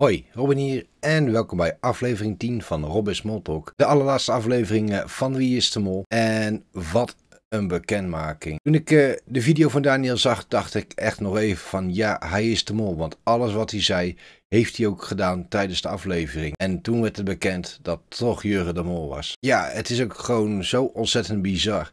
Hoi, Robin hier en welkom bij aflevering 10 van Robin Smalltalk. De allerlaatste aflevering eh, van Wie is de Mol? En wat een bekendmaking. Toen ik eh, de video van Daniel zag, dacht ik echt nog even van ja, hij is de mol. Want alles wat hij zei, heeft hij ook gedaan tijdens de aflevering. En toen werd het bekend dat toch Jurgen de mol was. Ja, het is ook gewoon zo ontzettend bizar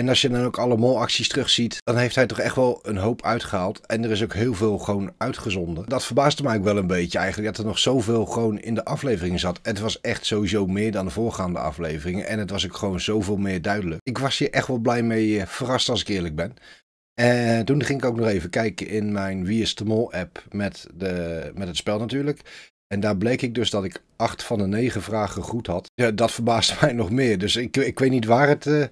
en als je dan ook alle molacties terugziet, dan heeft hij toch echt wel een hoop uitgehaald. En er is ook heel veel gewoon uitgezonden. Dat verbaasde mij ook wel een beetje eigenlijk, dat er nog zoveel gewoon in de aflevering zat. Het was echt sowieso meer dan de voorgaande afleveringen. En het was ook gewoon zoveel meer duidelijk. Ik was hier echt wel blij mee eh, verrast als ik eerlijk ben. En eh, toen ging ik ook nog even kijken in mijn Wie is de Mol app met, de, met het spel natuurlijk. En daar bleek ik dus dat ik acht van de negen vragen goed had. Ja, dat verbaasde mij nog meer. Dus ik, ik weet niet waar het... Eh,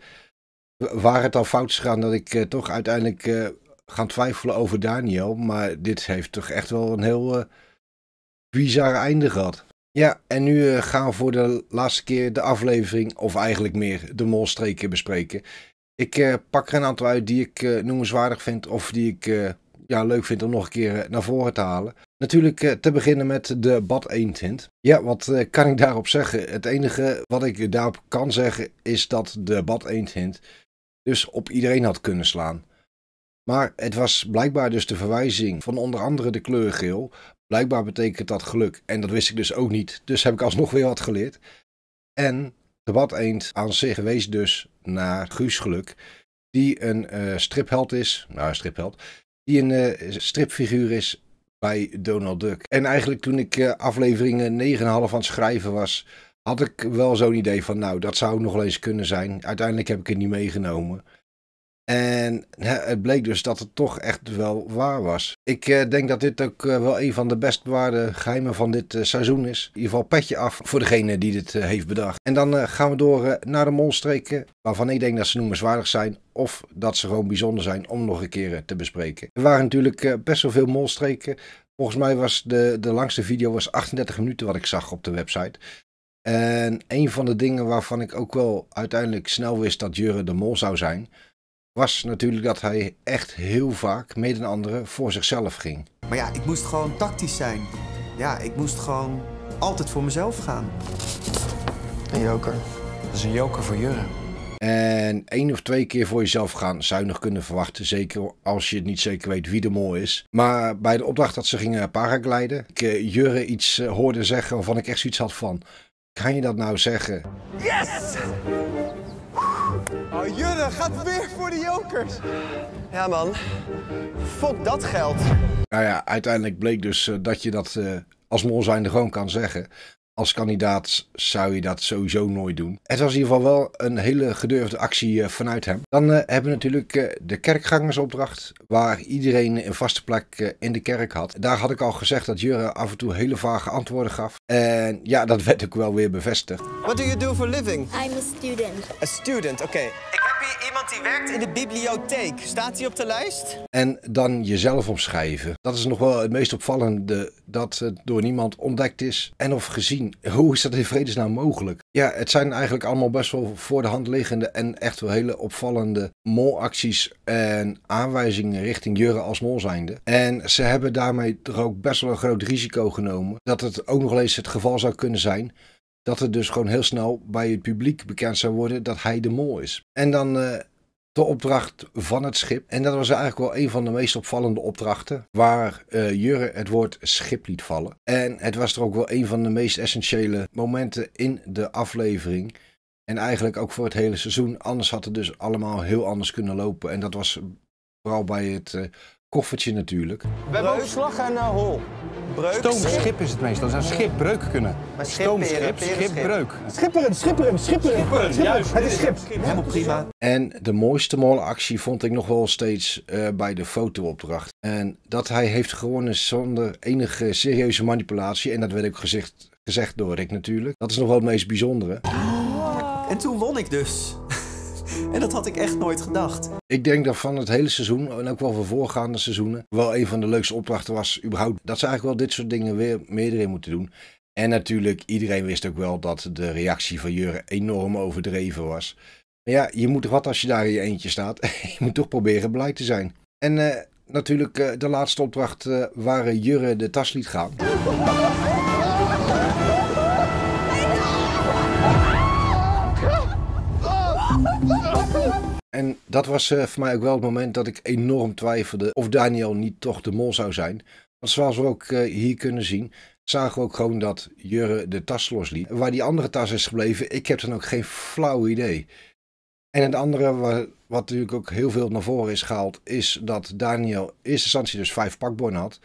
Waar het al fout is gegaan dat ik eh, toch uiteindelijk eh, ga gaan twijfelen over Daniel. Maar dit heeft toch echt wel een heel uh, bizar einde gehad. Ja, en nu gaan we voor de laatste keer de aflevering, of eigenlijk meer de molstreken bespreken. Ik pak er een aantal uit die ik noemenswaardig vind of die ik ja, leuk vind om nog een keer naar voren te halen. Natuurlijk te beginnen met de bad eendhint. Ja, wat kan ik daarop zeggen? Het enige wat ik daarop kan zeggen is dat de bad eendhint dus op iedereen had kunnen slaan. Maar het was blijkbaar dus de verwijzing van onder andere de kleur geel. Blijkbaar betekent dat geluk en dat wist ik dus ook niet. Dus heb ik alsnog weer wat geleerd. En de eend aan zich wees dus naar Guus Geluk, die een eh, stripheld is, nou stripheld, die een eh, stripfiguur is bij Donald Duck. En eigenlijk toen ik uh, aflevering 9,5 aan het schrijven was, had ik wel zo'n idee van, nou, dat zou nog wel eens kunnen zijn. Uiteindelijk heb ik het niet meegenomen. En het bleek dus dat het toch echt wel waar was. Ik eh, denk dat dit ook eh, wel een van de best bewaarde geheimen van dit eh, seizoen is. In ieder geval petje af voor degene die dit heeft bedacht. En dan gaan we door naar de molstreken. Waarvan ik denk dat ze noemenswaardig zijn. Of dat ze gewoon bijzonder zijn om nog een keer te bespreken. Er waren natuurlijk best wel veel molstreken. Volgens mij was de, de langste video was 38 minuten wat ik zag op de website. En een van de dingen waarvan ik ook wel uiteindelijk snel wist dat Jurre de Mol zou zijn, was natuurlijk dat hij echt heel vaak, een anderen, voor zichzelf ging. Maar ja, ik moest gewoon tactisch zijn. Ja, ik moest gewoon altijd voor mezelf gaan. Een joker. Dat is een joker voor Jurre. En één of twee keer voor jezelf gaan zou je nog kunnen verwachten. Zeker als je niet zeker weet wie de mol is. Maar bij de opdracht dat ze gingen paragliden, ik eh, Jurre iets eh, hoorde zeggen waarvan ik echt zoiets had van... Kan je dat nou zeggen? Yes! Oh, Jurre gaat weer voor de jokers. Ja, man. Fok dat geld. Nou ja, uiteindelijk bleek dus eh, dat je dat eh, als mol zijnde gewoon kan zeggen als kandidaat zou je dat sowieso nooit doen. Het was in ieder geval wel een hele gedurfde actie eh, vanuit hem. Dan eh, hebben we natuurlijk eh, de kerkgangersopdracht, waar iedereen een vaste plek in de kerk had. Daar had ik al gezegd dat Jurre af en toe hele vage antwoorden gaf. En ja, dat werd ook wel weer bevestigd. What do you do for living? I'm a student. A student, oké iemand die werkt in de bibliotheek. Staat hij op de lijst? En dan jezelf omschrijven. Dat is nog wel het meest opvallende dat het door niemand ontdekt is en of gezien. Hoe is dat in vredesnaam mogelijk? Ja, het zijn eigenlijk allemaal best wel voor de hand liggende en echt wel hele opvallende molacties en aanwijzingen richting Jurre als mol zijnde. En ze hebben daarmee toch ook best wel een groot risico genomen dat het ook nog eens het geval zou kunnen zijn dat het dus gewoon heel snel bij het publiek bekend zou worden dat hij de mol is. En dan eh, de opdracht van het schip. En dat was eigenlijk wel een van de meest opvallende opdrachten. Waar eh, Jurre het woord schip liet vallen. En het was er ook wel een van de meest essentiële momenten in de aflevering. En eigenlijk ook voor het hele seizoen. Anders had het dus allemaal heel anders kunnen lopen. En dat was vooral bij het eh, koffertje natuurlijk. We hebben ook slag en uh, hol. Stoomschip schip. is het meest. Dan zou schip breuk kunnen. Maar Stoomschip, schipbreuk. schip, breuk. Schipperen, schipperen, schipperen. juist. Het is schip. Helemaal prima. En de mooiste actie vond ik nog wel steeds eh, bij de fotoopdracht. En dat hij heeft gewonnen zonder enige serieuze manipulatie. En dat werd ook gezegd, gezegd door Rick natuurlijk. Dat is nog wel het meest bijzondere. En toen won ik dus. En dat had ik echt nooit gedacht. Ik denk dat van het hele seizoen, en ook wel van voorgaande seizoenen, wel een van de leukste opdrachten was überhaupt. Dat ze eigenlijk wel dit soort dingen weer meerdere moeten doen. En natuurlijk, iedereen wist ook wel dat de reactie van Jurre enorm overdreven was. Maar ja, je moet wat als je daar in je eentje staat. je moet toch proberen blij te zijn. En eh, natuurlijk, eh, de laatste opdracht uh, waar Jurre de tas liet gaan. dat was eh, voor mij ook wel het moment dat ik enorm twijfelde of Daniel niet toch de mol zou zijn. Want zoals we ook eh, hier kunnen zien, zagen we ook gewoon dat Jurre de tas losliet. Waar die andere tas is gebleven, ik heb dan ook geen flauw idee. En het andere, wat natuurlijk ook heel veel naar voren is gehaald, is dat Daniel in eerste instantie dus vijf pakbonnen had.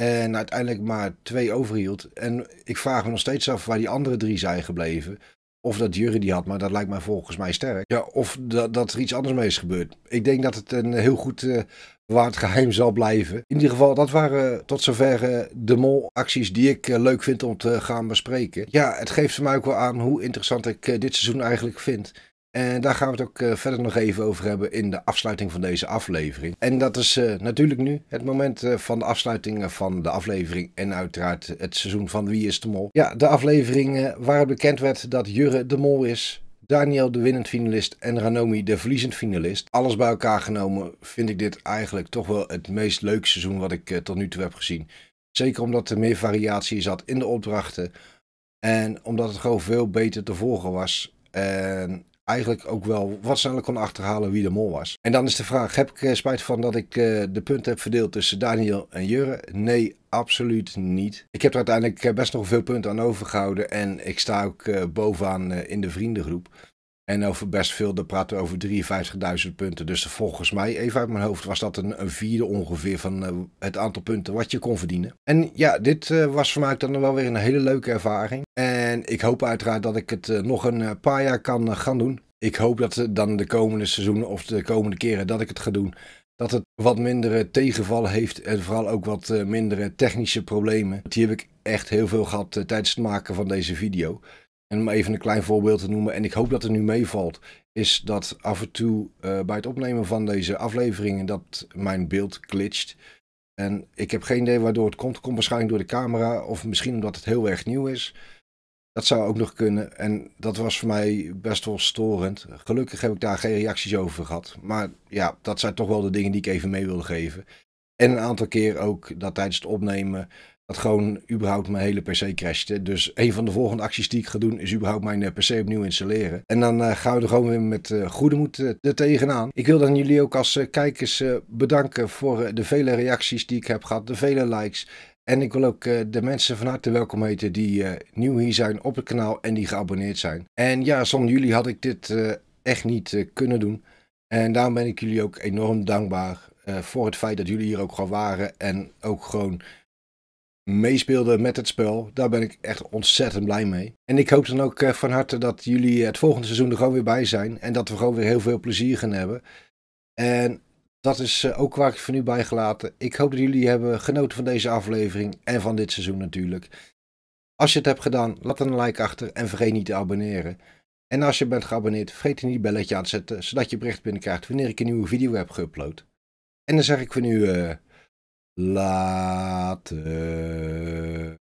En uiteindelijk maar twee overhield. En ik vraag me nog steeds af waar die andere drie zijn gebleven. Of dat jury die had, maar dat lijkt mij volgens mij sterk. Ja, of dat, dat er iets anders mee is gebeurd. Ik denk dat het een heel goed uh, waard geheim zal blijven. In ieder geval, dat waren tot zover eh, de mol-acties die ik eh, leuk vind om te gaan bespreken. Ja, het geeft mij ook wel aan hoe interessant ik dit seizoen eigenlijk vind. En daar gaan we het ook eh, verder nog even over hebben in de afsluiting van deze aflevering. En dat is eh, natuurlijk nu het moment eh, van de afsluiting van de aflevering. En uiteraard het seizoen van Wie is de Mol. Ja, de aflevering waar het bekend werd dat Jurre de Mol is. Daniel de winnend finalist en Ranomi de verliezend finalist. Alles bij elkaar genomen vind ik dit eigenlijk toch wel het meest leuke seizoen wat ik tot nu toe heb gezien. Zeker omdat er meer variatie zat in de opdrachten. En omdat het gewoon veel beter te volgen was. En eigenlijk ook wel wat waarschijnlijk kon achterhalen wie de mol was. En dan is de vraag, heb ik eh, spijt van dat ik eh, de punten heb verdeeld tussen Daniel en Jurre? Nee, absoluut niet. Ik heb er uiteindelijk eh, best nog veel punten aan overgehouden en ik sta ook bovenaan in de vriendengroep. En over best veel, daar praten we over 53.000 punten. Dus volgens mij, even uit mijn hoofd, was dat een, een vierde ongeveer van eh, het aantal punten wat je kon verdienen. En ja, dit eh, was voor mij dan wel weer een hele leuke ervaring. En ik hoop uiteraard dat ik het eh, nog een paar jaar kan gaan doen. Ik hoop dat dan de komende seizoenen of de komende keren dat ik het ga doen, dat het wat mindere tegenvallen heeft en vooral ook wat mindere technische problemen. Die heb ik echt heel veel gehad tijdens het maken van deze video en om even een klein voorbeeld te noemen, en ik hoop dat het nu meevalt, is dat af en toe eh, bij het opnemen van deze afleveringen dat mijn beeld glitcht. En ik heb geen idee waardoor het komt. Het komt waarschijnlijk door de camera of misschien omdat het heel erg nieuw is. Dat zou ook nog kunnen. En dat was voor mij best wel storend. Gelukkig heb ik daar geen reacties over gehad. Maar ja, dat zijn toch wel de dingen die ik even mee wilde geven. En een aantal keer ook dat tijdens het opnemen dat gewoon überhaupt mijn hele PC crashte. Dus een van de volgende acties die ik ga doen is überhaupt mijn eh, PC opnieuw installeren. En dan eh, gaan we er gewoon weer met eh, goede moed uh, er tegenaan. Ik wil dan jullie ook als kijkers bedanken voor de vele reacties die ik heb gehad, de vele likes. En ik wil ook de mensen van harte welkom heten die nieuw hier zijn op het kanaal en die geabonneerd zijn. En ja, zonder jullie had ik dit echt niet kunnen doen. En daarom ben ik jullie ook enorm dankbaar voor het feit dat jullie hier ook gewoon waren en ook gewoon meespeelden met het spel. Daar ben ik echt ontzettend blij mee. En ik hoop dan ook eh, van harte dat jullie het volgende seizoen er gewoon weer bij zijn. En dat we gewoon weer heel veel plezier gaan hebben. En dat is eh, ook waar ik voor nu bij gelaten. Ik hoop dat jullie hebben genoten van deze aflevering en van dit seizoen natuurlijk. Als je het hebt gedaan, laat dan een like achter en vergeet niet te abonneren. En als je bent geabonneerd, vergeet niet het belletje aan te zetten, zodat je bericht binnenkrijgt wanneer ik een nieuwe video heb geüpload. En dan zeg ik voor nu... Eh, later